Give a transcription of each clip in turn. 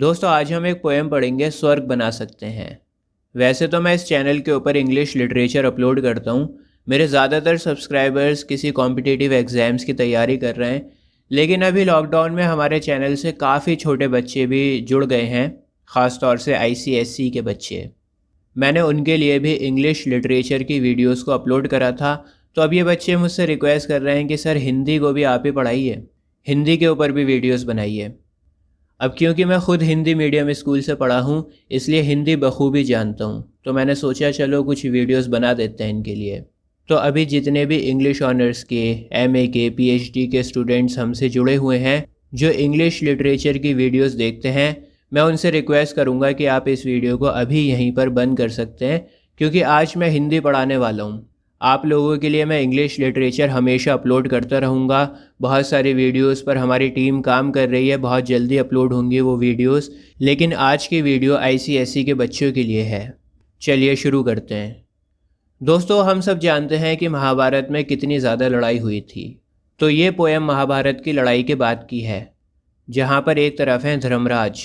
दोस्तों आज हम एक पोएम पढ़ेंगे स्वर्ग बना सकते हैं वैसे तो मैं इस चैनल के ऊपर इंग्लिश लिटरेचर अपलोड करता हूँ मेरे ज़्यादातर सब्सक्राइबर्स किसी कॉम्पिटिटिव एग्ज़ाम्स की तैयारी कर रहे हैं लेकिन अभी लॉकडाउन में हमारे चैनल से काफ़ी छोटे बच्चे भी जुड़ गए हैं ख़ास तौर से आई के बच्चे मैंने उनके लिए भी इंग्लिश लिटरेचर की वीडियोस को अपलोड करा था तो अब ये बच्चे मुझसे रिक्वेस्ट कर रहे हैं कि सर हिंदी को भी आप ही पढ़ाइए हिंदी के ऊपर भी वीडियोस बनाइए अब क्योंकि मैं ख़ुद हिंदी मीडियम स्कूल से पढ़ा हूँ इसलिए हिंदी बखूबी जानता हूँ तो मैंने सोचा चलो कुछ वीडियोस बना देते हैं इनके लिए तो अभी जितने भी इंग्लिश ऑनर्स के एम के पी के स्टूडेंट्स हमसे जुड़े हुए हैं जो इंग्लिश लिटरेचर की वीडियोस देखते हैं मैं उनसे रिक्वेस्ट करूँगा कि आप इस वीडियो को अभी यहीं पर बंद कर सकते हैं क्योंकि आज मैं हिंदी पढ़ाने वाला हूँ आप लोगों के लिए मैं इंग्लिश लिटरेचर हमेशा अपलोड करता रहूँगा बहुत सारे वीडियोस पर हमारी टीम काम कर रही है बहुत जल्दी अपलोड होंगी वो वीडियोस लेकिन आज की वीडियो आईसीएसई के बच्चों के लिए है चलिए शुरू करते हैं दोस्तों हम सब जानते हैं कि महाभारत में कितनी ज़्यादा लड़ाई हुई थी तो ये पोएम महाभारत की लड़ाई के बाद की है जहाँ पर एक तरफ हैं धर्मराज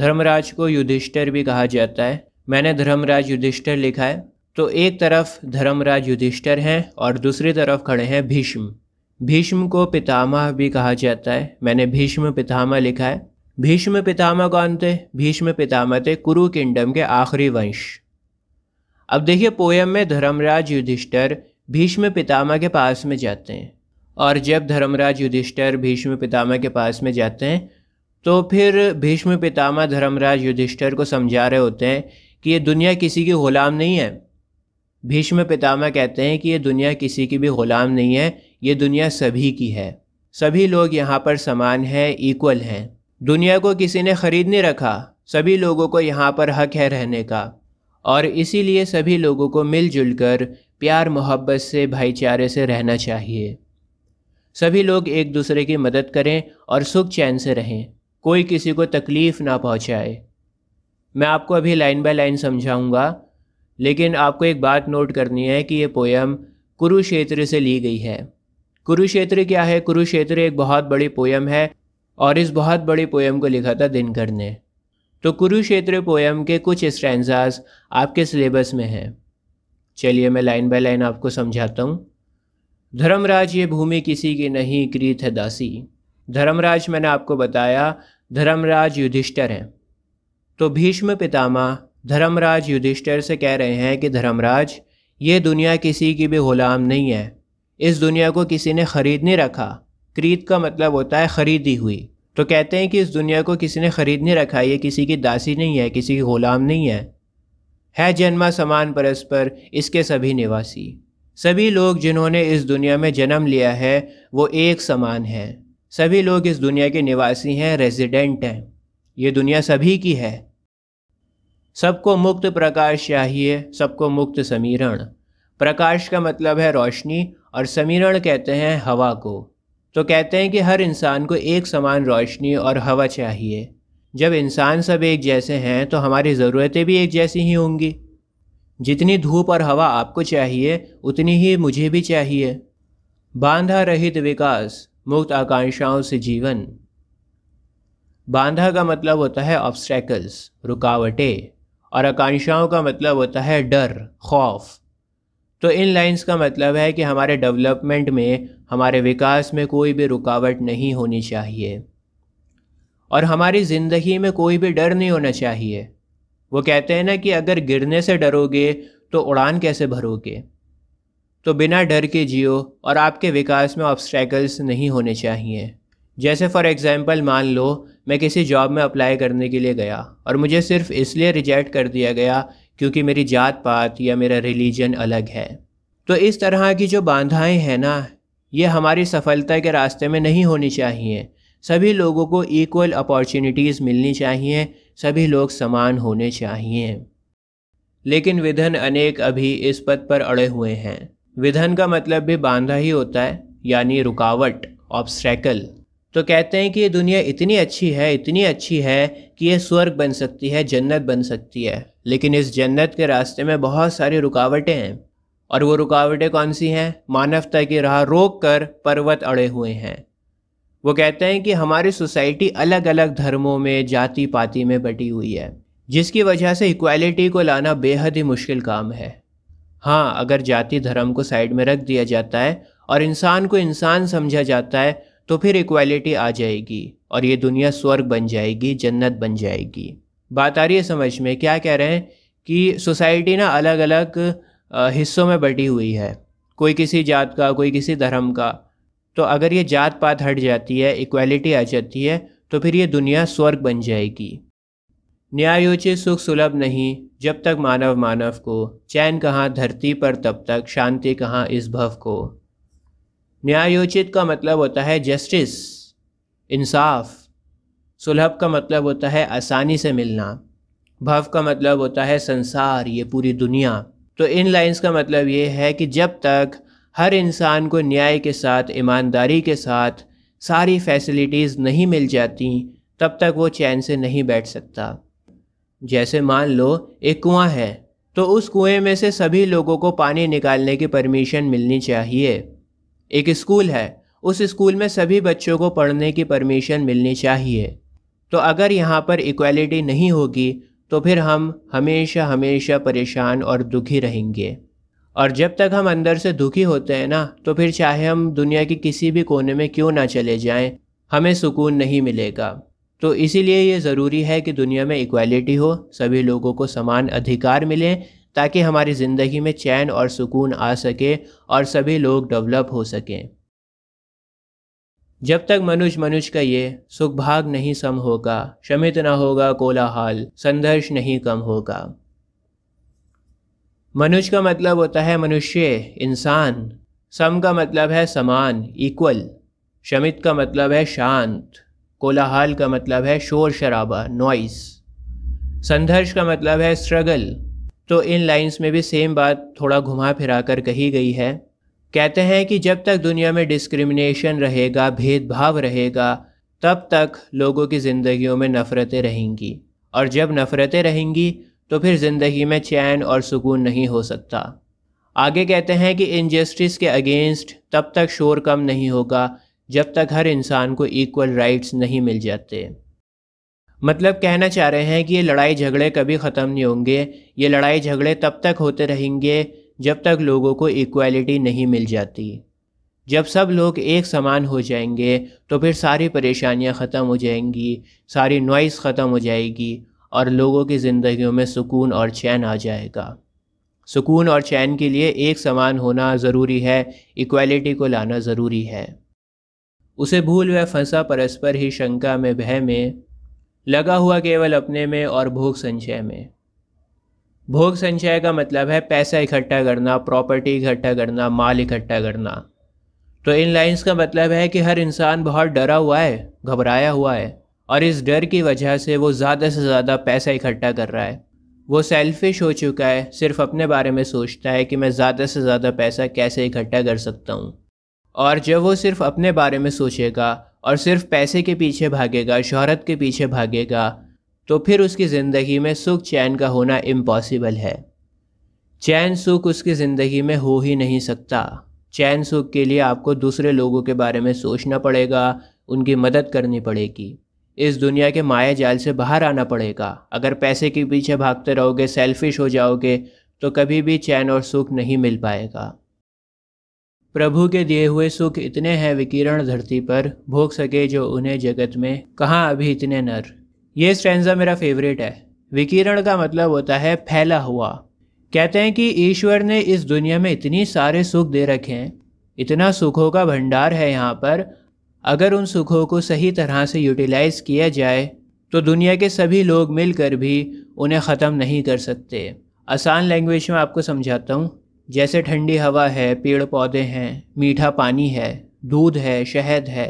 धर्मराज को युधिष्ठर भी कहा जाता है मैंने धर्मराज युधिष्ठर लिखा है तो एक तरफ धर्मराज युधिष्ठर हैं और दूसरी तरफ खड़े हैं भीष्म भीष्म को पितामह भी कहा जाता है मैंने भीष्म पितामह लिखा है भीष्म पितामह कौन थे भीष्म पितामह थे कुरु किंगडम के आखिरी वंश अब देखिए पोयम में धर्मराज युधिष्ठर भीष्म पितामह के पास में जाते हैं और जब धर्मराज युधिष्ठर भीष्म पितामह के पास में जाते हैं तो फिर भीष्म पितामह धर्मराज युधिष्ठर को समझा रहे होते हैं कि ये दुनिया किसी की गुलाम नहीं है भीष्म पितामह कहते हैं कि ये दुनिया किसी की भी ग़ुलाम नहीं है ये दुनिया सभी की है सभी लोग यहाँ पर समान हैं इक्वल हैं दुनिया को किसी ने ख़रीद नहीं रखा सभी लोगों को यहाँ पर हक है रहने का और इसीलिए सभी लोगों को मिलजुल कर प्यार मोहब्बत से भाईचारे से रहना चाहिए सभी लोग एक दूसरे की मदद करें और सुख चैन से रहें कोई किसी को तकलीफ़ ना पहुँचाए मैं आपको अभी लाइन बाय लाइन समझाऊँगा लेकिन आपको एक बात नोट करनी है कि ये पोयम कुरुक्षेत्र से ली गई है कुरुक्षेत्र क्या है कुरुक्षेत्र एक बहुत बड़ी पोयम है और इस बहुत बड़ी पोएम को लिखा था दिनकर ने तो कुरुक्षेत्र पोएम के कुछ स्टैंजाज आपके सिलेबस में हैं चलिए मैं लाइन बाय लाइन आपको समझाता हूँ धर्मराज ये भूमि किसी की नहीं क्रीत है दासी धर्मराज मैंने आपको बताया धर्मराज युधिष्ठर हैं तो भीष्म पितामह धर्मराज युधिष्ठिर से कह रहे हैं कि धर्मराज ये दुनिया किसी की भी ग़ुलाम नहीं है इस दुनिया को किसी ने ख़रीद नहीं रखा क्रीत का मतलब होता है ख़रीदी हुई तो कहते हैं कि इस दुनिया को किसी ने ख़रीद नहीं रखा ये किसी की दासी नहीं है किसी की ग़ुलाम नहीं है है जन्मा समान परस्पर इसके सभी निवासी सभी लोग जिन्होंने इस दुनिया में जन्म लिया है वो एक समान हैं सभी लोग इस दुनिया के निवासी हैं रेजिडेंट हैं ये दुनिया सभी की है सबको मुक्त प्रकाश चाहिए सबको मुक्त समीरण प्रकाश का मतलब है रोशनी और समीरण कहते हैं हवा को तो कहते हैं कि हर इंसान को एक समान रोशनी और हवा चाहिए जब इंसान सब एक जैसे हैं तो हमारी ज़रूरतें भी एक जैसी ही होंगी जितनी धूप और हवा आपको चाहिए उतनी ही मुझे भी चाहिए बांधा रहित विकास मुक्त आकांक्षाओं से जीवन बांधा का मतलब होता है ऑब्स्टैकल्स रुकावटें और आकांक्षाओं का मतलब होता है डर खौफ तो इन लाइंस का मतलब है कि हमारे डेवलपमेंट में हमारे विकास में कोई भी रुकावट नहीं होनी चाहिए और हमारी ज़िंदगी में कोई भी डर नहीं होना चाहिए वो कहते हैं ना कि अगर गिरने से डरोगे तो उड़ान कैसे भरोगे तो बिना डर के जियो और आपके विकास में ऑब्स्टैकल्स नहीं होने चाहिए जैसे फॉर एग्ज़ाम्पल मान लो मैं किसी जॉब में अप्लाई करने के लिए गया और मुझे सिर्फ इसलिए रिजेक्ट कर दिया गया क्योंकि मेरी जात पात या मेरा रिलीजन अलग है तो इस तरह की जो बाधाएँ हैं ना ये हमारी सफलता के रास्ते में नहीं होनी चाहिए सभी लोगों को इक्वल अपॉर्चुनिटीज़ मिलनी चाहिए सभी लोग समान होने चाहिए लेकिन विधन अनेक अभी इस पद पर अड़े हुए हैं विधन का मतलब भी बांधा ही होता है यानी रुकावट ऑब्स्ट्रैकल तो कहते हैं कि ये दुनिया इतनी अच्छी है इतनी अच्छी है कि ये स्वर्ग बन सकती है जन्नत बन सकती है लेकिन इस जन्नत के रास्ते में बहुत सारी रुकावटें हैं और वो रुकावटें कौन सी हैं मानवता की राह रोक कर पर्वत अड़े हुए हैं वो कहते हैं कि हमारी सोसाइटी अलग अलग धर्मों में जाति पाति में बटी हुई है जिसकी वजह से इक्वालिटी को लाना बेहद ही मुश्किल काम है हाँ अगर जाति धर्म को साइड में रख दिया जाता है और इंसान को इंसान समझा जाता है तो फिर इक्वालिटी आ जाएगी और ये दुनिया स्वर्ग बन जाएगी जन्नत बन जाएगी बात आ रही है समझ में क्या कह रहे हैं कि सोसाइटी ना अलग अलग हिस्सों में बटी हुई है कोई किसी जात का कोई किसी धर्म का तो अगर ये जात पात हट जाती है इक्वालिटी आ जाती है तो फिर ये दुनिया स्वर्ग बन जाएगी न्यायोचित सुख सुलभ नहीं जब तक मानव मानव को चैन कहाँ धरती पर तब तक शांति कहाँ इस भव को न्यायोचित का मतलब होता है जस्टिस इंसाफ सुलभ का मतलब होता है आसानी से मिलना भव का मतलब होता है संसार ये पूरी दुनिया तो इन लाइंस का मतलब ये है कि जब तक हर इंसान को न्याय के साथ ईमानदारी के साथ सारी फैसिलिटीज़ नहीं मिल जाती तब तक वो चैन से नहीं बैठ सकता जैसे मान लो एक कुआं है तो उस कुएं में से सभी लोगों को पानी निकालने की परमिशन मिलनी चाहिए एक स्कूल है उस स्कूल में सभी बच्चों को पढ़ने की परमिशन मिलनी चाहिए तो अगर यहाँ पर इक्वालिटी नहीं होगी तो फिर हम हमेशा हमेशा परेशान और दुखी रहेंगे और जब तक हम अंदर से दुखी होते हैं ना तो फिर चाहे हम दुनिया के किसी भी कोने में क्यों ना चले जाएं हमें सुकून नहीं मिलेगा तो इसीलिए ये ज़रूरी है कि दुनिया में इक्वालिटी हो सभी लोगों को समान अधिकार मिले ताकि हमारी ज़िंदगी में चैन और सुकून आ सके और सभी लोग डेवलप हो सकें जब तक मनुष्य मनुष्य का ये सुख भाग नहीं सम होगा शमित ना होगा कोलाहल संघर्ष नहीं कम होगा मनुष्य का मतलब होता है मनुष्य इंसान सम का मतलब है समान इक्वल शमित का मतलब है शांत कोलाहल का मतलब है शोर शराबा नॉइस संघर्ष का मतलब है स्ट्रगल तो इन लाइंस में भी सेम बात थोड़ा घुमा फिरा कर कही गई है कहते हैं कि जब तक दुनिया में डिस्क्रिमिनेशन रहेगा भेदभाव रहेगा तब तक लोगों की ज़िंदगियों में नफ़रतें रहेंगी और जब नफ़रतें रहेंगी तो फिर ज़िंदगी में चैन और सुकून नहीं हो सकता आगे कहते हैं कि इनजस्टिस के अगेंस्ट तब तक शोर कम नहीं होगा जब तक हर इंसान को इक्वल राइट्स नहीं मिल जाते मतलब कहना चाह रहे हैं कि ये लड़ाई झगड़े कभी ख़त्म नहीं होंगे ये लड़ाई झगड़े तब तक होते रहेंगे जब तक लोगों को इक्वालिटी नहीं मिल जाती जब सब लोग एक समान हो जाएंगे तो फिर सारी परेशानियां ख़त्म हो जाएंगी सारी नॉइस ख़त्म हो जाएगी और लोगों की ज़िंदगियों में सुकून और चैन आ जाएगा सुकून और चैन के लिए एक समान होना ज़रूरी है इक्वालिटी को लाना ज़रूरी है उसे भूल व फंसा परस्पर ही शंका में भय में लगा हुआ केवल अपने में और भोग संचय में भोग संचय का मतलब है पैसा इकट्ठा करना प्रॉपर्टी इकट्ठा करना माल इकट्ठा करना तो इन लाइंस का मतलब है कि हर इंसान बहुत डरा हुआ है घबराया हुआ है और इस डर की वजह से वो ज़्यादा से ज़्यादा पैसा इकट्ठा कर रहा है वो सेल्फिश हो चुका है सिर्फ अपने बारे में सोचता है कि मैं ज़्यादा से ज़्यादा पैसा कैसे इकट्ठा कर सकता हूँ और जब वो सिर्फ अपने बारे में सोचेगा और सिर्फ पैसे के पीछे भागेगा शहरत के पीछे भागेगा तो फिर उसकी ज़िंदगी में सुख चैन का होना इम्पॉसिबल है चैन सुख उसकी ज़िंदगी में हो ही नहीं सकता चैन सुख के लिए आपको दूसरे लोगों के बारे में सोचना पड़ेगा उनकी मदद करनी पड़ेगी इस दुनिया के माया जाल से बाहर आना पड़ेगा अगर पैसे के पीछे भागते रहोगे सेल्फिश हो जाओगे तो कभी भी चैन और सुख नहीं मिल पाएगा प्रभु के दिए हुए सुख इतने हैं विकिरण धरती पर भोग सके जो उन्हें जगत में कहाँ अभी इतने नर ये स्ट्रेंजा मेरा फेवरेट है विकिरण का मतलब होता है फैला हुआ कहते हैं कि ईश्वर ने इस दुनिया में इतनी सारे सुख दे रखे हैं इतना सुखों का भंडार है यहाँ पर अगर उन सुखों को सही तरह से यूटिलाइज़ किया जाए तो दुनिया के सभी लोग मिलकर भी उन्हें ख़त्म नहीं कर सकते आसान लैंग्वेज में आपको समझाता हूँ जैसे ठंडी हवा है पेड़ पौधे हैं मीठा पानी है दूध है शहद है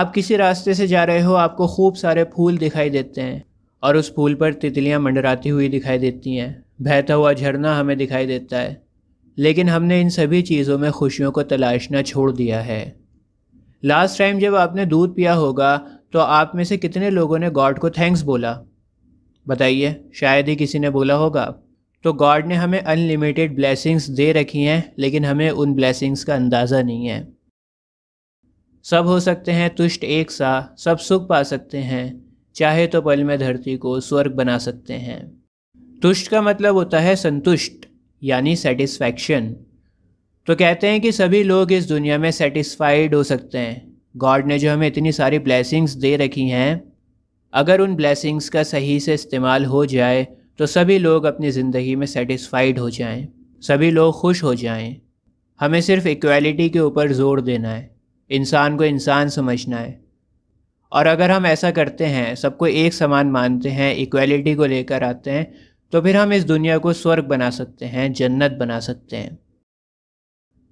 आप किसी रास्ते से जा रहे हो आपको खूब सारे फूल दिखाई देते हैं और उस फूल पर तितलियां मंडराती हुई दिखाई देती हैं बहता हुआ झरना हमें दिखाई देता है लेकिन हमने इन सभी चीज़ों में खुशियों को तलाशना छोड़ दिया है लास्ट टाइम जब आपने दूध पिया होगा तो आप में से कितने लोगों ने गॉड को थैंक्स बोला बताइए शायद ही किसी ने बोला होगा तो गॉड ने हमें अनलिमिटेड ब्लेसिंग्स दे रखी हैं लेकिन हमें उन ब्लेसिंग्स का अंदाज़ा नहीं है सब हो सकते हैं तुष्ट एक सा सब सुख पा सकते हैं चाहे तो पल में धरती को स्वर्ग बना सकते हैं तुष्ट का मतलब होता है संतुष्ट यानी सेटिस्फैक्शन तो कहते हैं कि सभी लोग इस दुनिया में सेटिस्फाइड हो सकते हैं गॉड ने जो हमें इतनी सारी ब्लैसिंग्स दे रखी हैं अगर उन ब्लैसिंग्स का सही से इस्तेमाल हो जाए तो सभी लोग अपनी ज़िंदगी में सेटिस्फाइड हो जाएं, सभी लोग खुश हो जाएं। हमें सिर्फ इक्वालिटी के ऊपर जोर देना है इंसान को इंसान समझना है और अगर हम ऐसा करते हैं सबको एक समान मानते हैं इक्वालिटी को लेकर आते हैं तो फिर हम इस दुनिया को स्वर्ग बना सकते हैं जन्नत बना सकते हैं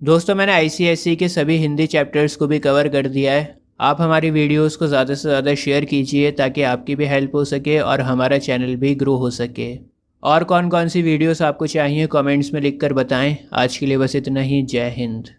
दोस्तों मैंने आई e के सभी हिंदी चैप्टर्स को भी कवर कर दिया है आप हमारी वीडियोस को ज़्यादा से ज़्यादा शेयर कीजिए ताकि आपकी भी हेल्प हो सके और हमारा चैनल भी ग्रो हो सके और कौन कौन सी वीडियोस आपको चाहिए कमेंट्स में लिखकर बताएं आज के लिए बस इतना ही जय हिंद